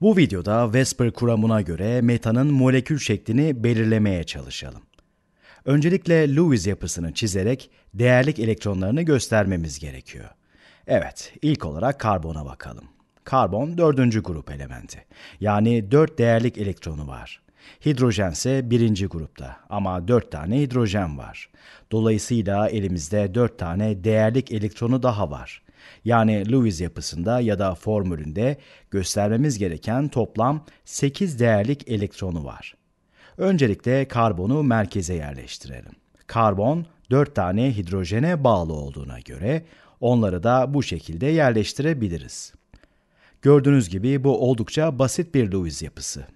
Bu videoda Vesper kuramına göre metanın molekül şeklini belirlemeye çalışalım. Öncelikle Lewis yapısını çizerek değerlik elektronlarını göstermemiz gerekiyor. Evet, ilk olarak karbona bakalım. Karbon dördüncü grup elementi. Yani dört değerlik elektronu var. Hidrojen ise birinci grupta ama dört tane hidrojen var. Dolayısıyla elimizde dört tane değerlik elektronu daha var. Yani Lewis yapısında ya da formülünde göstermemiz gereken toplam 8 değerlik elektronu var. Öncelikle karbonu merkeze yerleştirelim. Karbon 4 tane hidrojene bağlı olduğuna göre onları da bu şekilde yerleştirebiliriz. Gördüğünüz gibi bu oldukça basit bir Lewis yapısı.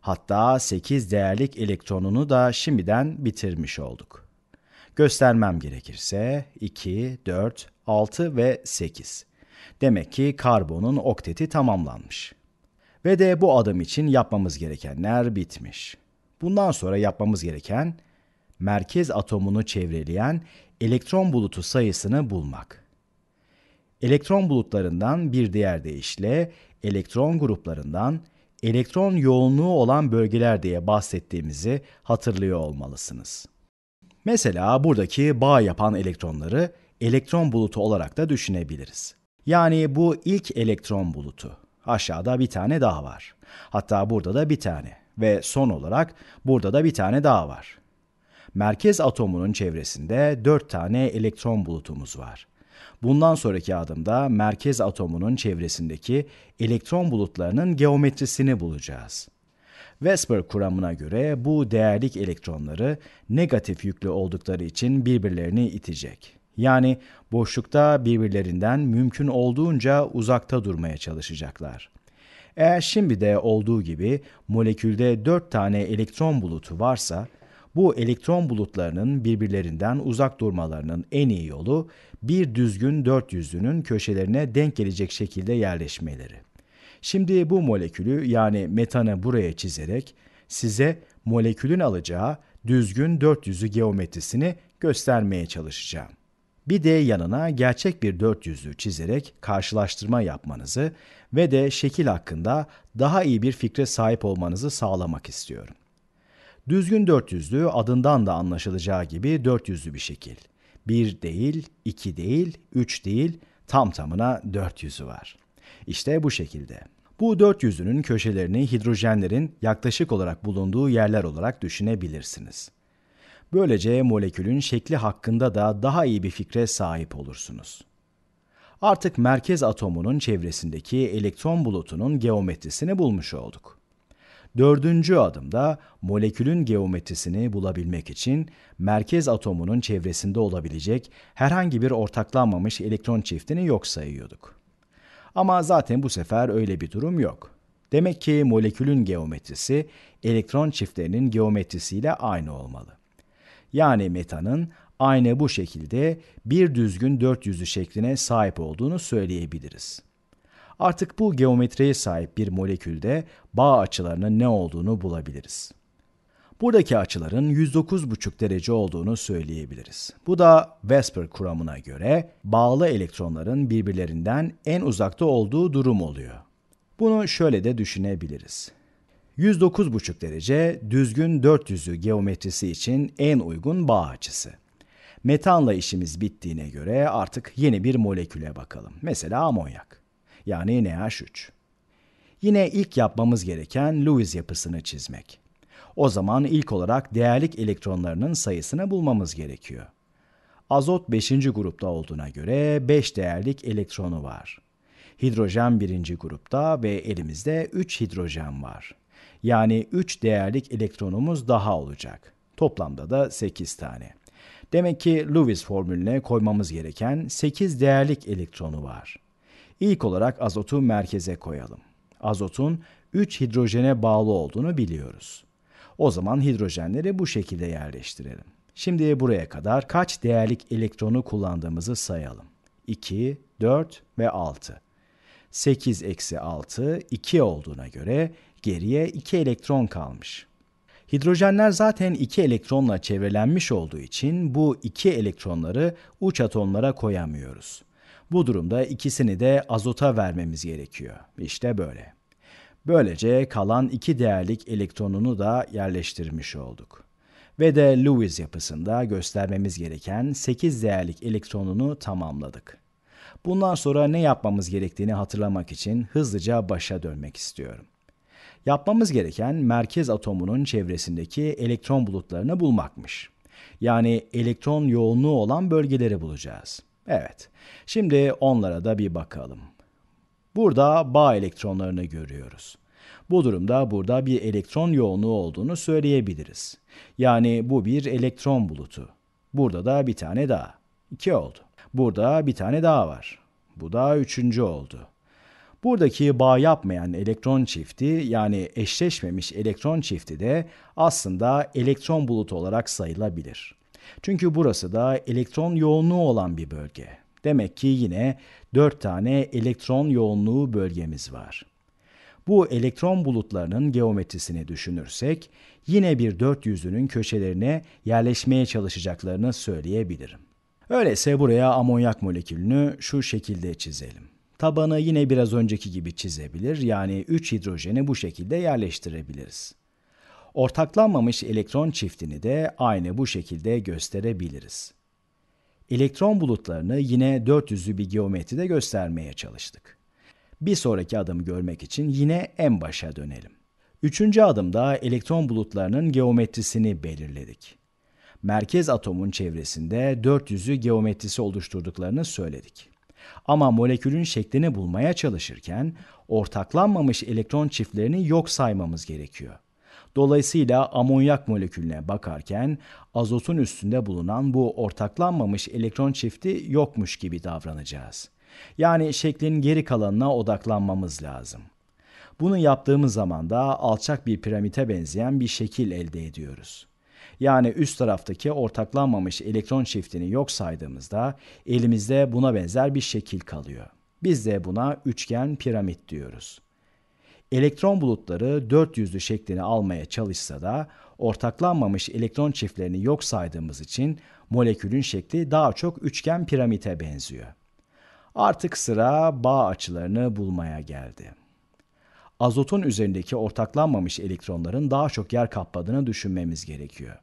Hatta 8 değerlik elektronunu da şimdiden bitirmiş olduk. Göstermem gerekirse 2, 4, 6 ve 8. Demek ki karbonun okteti tamamlanmış. Ve de bu adım için yapmamız gerekenler bitmiş. Bundan sonra yapmamız gereken merkez atomunu çevreleyen elektron bulutu sayısını bulmak. Elektron bulutlarından bir diğer deyişle elektron gruplarından elektron yoğunluğu olan bölgeler diye bahsettiğimizi hatırlıyor olmalısınız. Mesela buradaki bağ yapan elektronları elektron bulutu olarak da düşünebiliriz. Yani bu ilk elektron bulutu. Aşağıda bir tane daha var. Hatta burada da bir tane ve son olarak burada da bir tane daha var. Merkez atomunun çevresinde 4 tane elektron bulutumuz var. Bundan sonraki adımda merkez atomunun çevresindeki elektron bulutlarının geometrisini bulacağız. Vesper kuramına göre bu değerlik elektronları negatif yüklü oldukları için birbirlerini itecek. Yani boşlukta birbirlerinden mümkün olduğunca uzakta durmaya çalışacaklar. Eğer şimdi de olduğu gibi molekülde 4 tane elektron bulutu varsa, bu elektron bulutlarının birbirlerinden uzak durmalarının en iyi yolu bir düzgün dört yüzlünün köşelerine denk gelecek şekilde yerleşmeleri. Şimdi bu molekülü yani metanı buraya çizerek size molekülün alacağı düzgün dört yüzü geometrisini göstermeye çalışacağım. Bir de yanına gerçek bir 400'lü çizerek karşılaştırma yapmanızı ve de şekil hakkında daha iyi bir fikre sahip olmanızı sağlamak istiyorum. Düzgün 400'lü adından da anlaşılacağı gibi 400'lü bir şekil. 1 değil, 2 değil, 3 değil, tam tamına 400'ü var. İşte bu şekilde. Bu 400'ünün köşelerini hidrojenlerin yaklaşık olarak bulunduğu yerler olarak düşünebilirsiniz. Böylece molekülün şekli hakkında da daha iyi bir fikre sahip olursunuz. Artık merkez atomunun çevresindeki elektron bulutunun geometrisini bulmuş olduk. Dördüncü adımda molekülün geometrisini bulabilmek için merkez atomunun çevresinde olabilecek herhangi bir ortaklanmamış elektron çiftini yok sayıyorduk. Ama zaten bu sefer öyle bir durum yok. Demek ki molekülün geometrisi elektron çiftlerinin geometrisiyle aynı olmalı yani metanın aynı bu şekilde bir düzgün dört yüzlü şekline sahip olduğunu söyleyebiliriz. Artık bu geometriye sahip bir molekülde bağ açılarının ne olduğunu bulabiliriz. Buradaki açıların 109,5 derece olduğunu söyleyebiliriz. Bu da Vesper kuramına göre bağlı elektronların birbirlerinden en uzakta olduğu durum oluyor. Bunu şöyle de düşünebiliriz. 109,5 derece düzgün 400'ü geometrisi için en uygun bağ açısı. Metanla işimiz bittiğine göre artık yeni bir moleküle bakalım. Mesela amonyak. Yani NH3. Yine ilk yapmamız gereken Lewis yapısını çizmek. O zaman ilk olarak değerlik elektronlarının sayısını bulmamız gerekiyor. Azot 5. grupta olduğuna göre 5 değerlik elektronu var. Hidrojen 1. grupta ve elimizde 3 hidrojen var. Yani 3 değerlik elektronumuz daha olacak. Toplamda da 8 tane. Demek ki Lewis formülüne koymamız gereken 8 değerlik elektronu var. İlk olarak azotu merkeze koyalım. Azotun 3 hidrojene bağlı olduğunu biliyoruz. O zaman hidrojenleri bu şekilde yerleştirelim. Şimdi buraya kadar kaç değerlik elektronu kullandığımızı sayalım. 2, 4 ve 6. 8 eksi 6 2 olduğuna göre geriye 2 elektron kalmış. Hidrojenler zaten 2 elektronla çevrelenmiş olduğu için bu 2 elektronları uç atomlara koyamıyoruz. Bu durumda ikisini de azota vermemiz gerekiyor. İşte böyle. Böylece kalan iki değerlik elektronunu da yerleştirmiş olduk. Ve de Lewis yapısında göstermemiz gereken 8 değerlik elektronunu tamamladık. Bundan sonra ne yapmamız gerektiğini hatırlamak için hızlıca başa dönmek istiyorum. Yapmamız gereken merkez atomunun çevresindeki elektron bulutlarını bulmakmış. Yani elektron yoğunluğu olan bölgeleri bulacağız. Evet. Şimdi onlara da bir bakalım. Burada bağ elektronlarını görüyoruz. Bu durumda burada bir elektron yoğunluğu olduğunu söyleyebiliriz. Yani bu bir elektron bulutu. Burada da bir tane daha. İki oldu. Burada bir tane daha var. Bu da üçüncü oldu. Buradaki bağ yapmayan elektron çifti yani eşleşmemiş elektron çifti de aslında elektron bulutu olarak sayılabilir. Çünkü burası da elektron yoğunluğu olan bir bölge. Demek ki yine 4 tane elektron yoğunluğu bölgemiz var. Bu elektron bulutlarının geometrisini düşünürsek yine bir dört yüzünün köşelerine yerleşmeye çalışacaklarını söyleyebilirim. Öyleyse buraya amonyak molekülünü şu şekilde çizelim. Tabanı yine biraz önceki gibi çizebilir yani 3 hidrojeni bu şekilde yerleştirebiliriz. Ortaklanmamış elektron çiftini de aynı bu şekilde gösterebiliriz. Elektron bulutlarını yine 400'lü bir geometride göstermeye çalıştık. Bir sonraki adımı görmek için yine en başa dönelim. Üçüncü adımda elektron bulutlarının geometrisini belirledik. Merkez atomun çevresinde 400'ü geometrisi oluşturduklarını söyledik. Ama molekülün şeklini bulmaya çalışırken ortaklanmamış elektron çiftlerini yok saymamız gerekiyor. Dolayısıyla amonyak molekülüne bakarken azotun üstünde bulunan bu ortaklanmamış elektron çifti yokmuş gibi davranacağız. Yani şeklin geri kalanına odaklanmamız lazım. Bunu yaptığımız zaman da alçak bir piramite benzeyen bir şekil elde ediyoruz.'' yani üst taraftaki ortaklanmamış elektron çiftini yok saydığımızda elimizde buna benzer bir şekil kalıyor. Biz de buna üçgen piramit diyoruz. Elektron bulutları dört yüzlü şeklini almaya çalışsa da ortaklanmamış elektron çiftlerini yok saydığımız için molekülün şekli daha çok üçgen piramite benziyor. Artık sıra bağ açılarını bulmaya geldi. Azotun üzerindeki ortaklanmamış elektronların daha çok yer kapladığını düşünmemiz gerekiyor.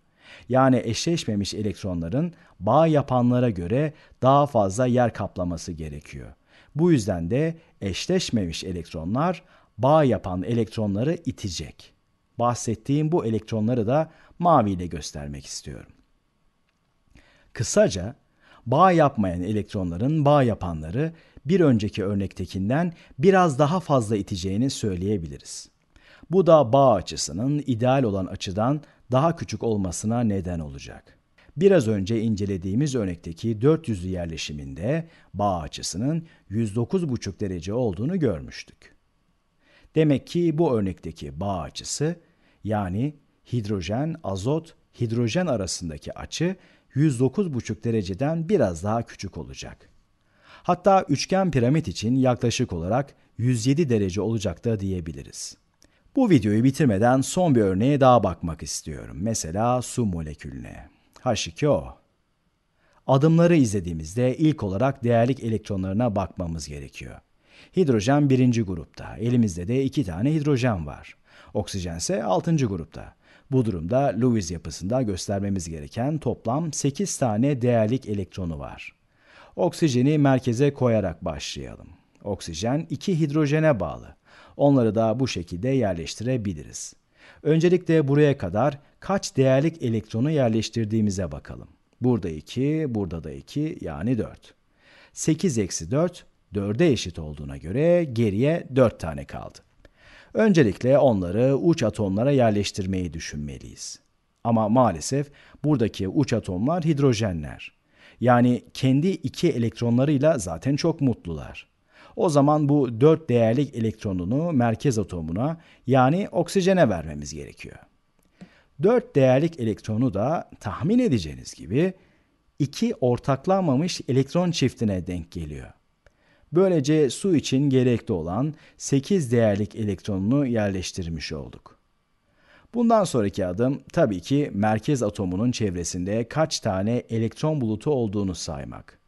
Yani eşleşmemiş elektronların bağ yapanlara göre daha fazla yer kaplaması gerekiyor. Bu yüzden de eşleşmemiş elektronlar bağ yapan elektronları itecek. Bahsettiğim bu elektronları da maviyle göstermek istiyorum. Kısaca bağ yapmayan elektronların bağ yapanları bir önceki örnektekinden biraz daha fazla iteceğini söyleyebiliriz. Bu da bağ açısının ideal olan açıdan daha küçük olmasına neden olacak. Biraz önce incelediğimiz örnekteki 400'lü yerleşiminde bağ açısının 109,5 derece olduğunu görmüştük. Demek ki bu örnekteki bağ açısı yani hidrojen, azot, hidrojen arasındaki açı 109,5 dereceden biraz daha küçük olacak. Hatta üçgen piramit için yaklaşık olarak 107 derece olacak da diyebiliriz. Bu videoyu bitirmeden son bir örneğe daha bakmak istiyorum. Mesela su molekülüne. H2O. Adımları izlediğimizde ilk olarak değerlik elektronlarına bakmamız gerekiyor. Hidrojen birinci grupta. Elimizde de iki tane hidrojen var. Oksijen ise altıncı grupta. Bu durumda Lewis yapısında göstermemiz gereken toplam 8 tane değerlik elektronu var. Oksijeni merkeze koyarak başlayalım. Oksijen 2 hidrojene bağlı. Onları da bu şekilde yerleştirebiliriz. Öncelikle buraya kadar kaç değerlik elektronu yerleştirdiğimize bakalım. Burada 2, burada da 2 yani 4. 8 eksi 4, 4'e eşit olduğuna göre geriye 4 tane kaldı. Öncelikle onları uç atomlara yerleştirmeyi düşünmeliyiz. Ama maalesef buradaki uç atomlar hidrojenler. Yani kendi iki elektronlarıyla zaten çok mutlular. O zaman bu 4 değerlik elektronunu merkez atomuna yani oksijene vermemiz gerekiyor. 4 değerlik elektronu da tahmin edeceğiniz gibi iki ortaklanmamış elektron çiftine denk geliyor. Böylece su için gerekli olan 8 değerlik elektronunu yerleştirmiş olduk. Bundan sonraki adım tabii ki merkez atomunun çevresinde kaç tane elektron bulutu olduğunu saymak.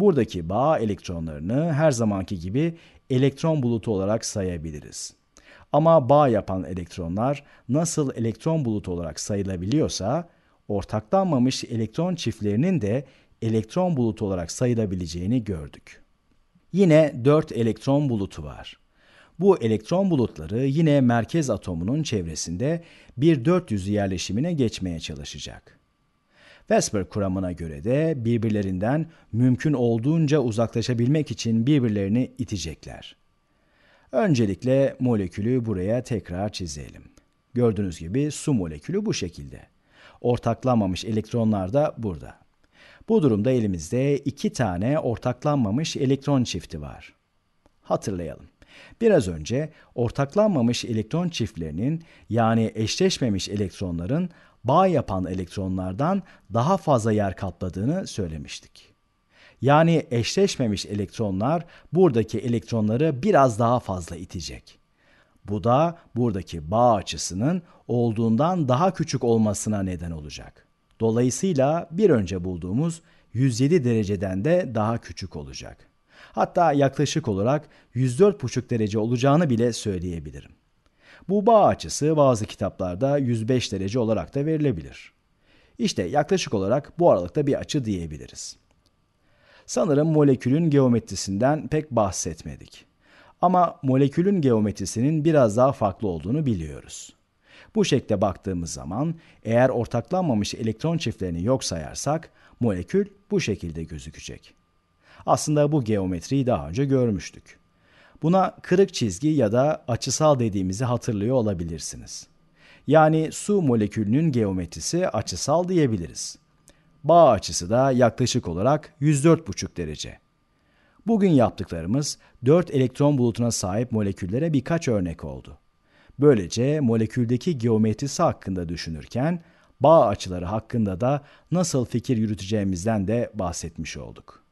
Buradaki bağ elektronlarını her zamanki gibi elektron bulutu olarak sayabiliriz. Ama bağ yapan elektronlar nasıl elektron bulutu olarak sayılabiliyorsa, ortaklanmamış elektron çiftlerinin de elektron bulutu olarak sayılabileceğini gördük. Yine 4 elektron bulutu var. Bu elektron bulutları yine merkez atomunun çevresinde bir 400 yerleşimine geçmeye çalışacak. Vesper kuramına göre de birbirlerinden mümkün olduğunca uzaklaşabilmek için birbirlerini itecekler. Öncelikle molekülü buraya tekrar çizelim. Gördüğünüz gibi su molekülü bu şekilde. Ortaklanmamış elektronlar da burada. Bu durumda elimizde iki tane ortaklanmamış elektron çifti var. Hatırlayalım. Biraz önce ortaklanmamış elektron çiftlerinin yani eşleşmemiş elektronların bağ yapan elektronlardan daha fazla yer kapladığını söylemiştik. Yani eşleşmemiş elektronlar buradaki elektronları biraz daha fazla itecek. Bu da buradaki bağ açısının olduğundan daha küçük olmasına neden olacak. Dolayısıyla bir önce bulduğumuz 107 dereceden de daha küçük olacak. Hatta yaklaşık olarak 104,5 derece olacağını bile söyleyebilirim. Bu bağ açısı bazı kitaplarda 105 derece olarak da verilebilir. İşte yaklaşık olarak bu aralıkta bir açı diyebiliriz. Sanırım molekülün geometrisinden pek bahsetmedik. Ama molekülün geometrisinin biraz daha farklı olduğunu biliyoruz. Bu şekle baktığımız zaman eğer ortaklanmamış elektron çiftlerini yok sayarsak molekül bu şekilde gözükecek. Aslında bu geometriyi daha önce görmüştük. Buna kırık çizgi ya da açısal dediğimizi hatırlıyor olabilirsiniz. Yani su molekülünün geometrisi açısal diyebiliriz. Bağ açısı da yaklaşık olarak 104,5 derece. Bugün yaptıklarımız 4 elektron bulutuna sahip moleküllere birkaç örnek oldu. Böylece moleküldeki geometrisi hakkında düşünürken bağ açıları hakkında da nasıl fikir yürüteceğimizden de bahsetmiş olduk.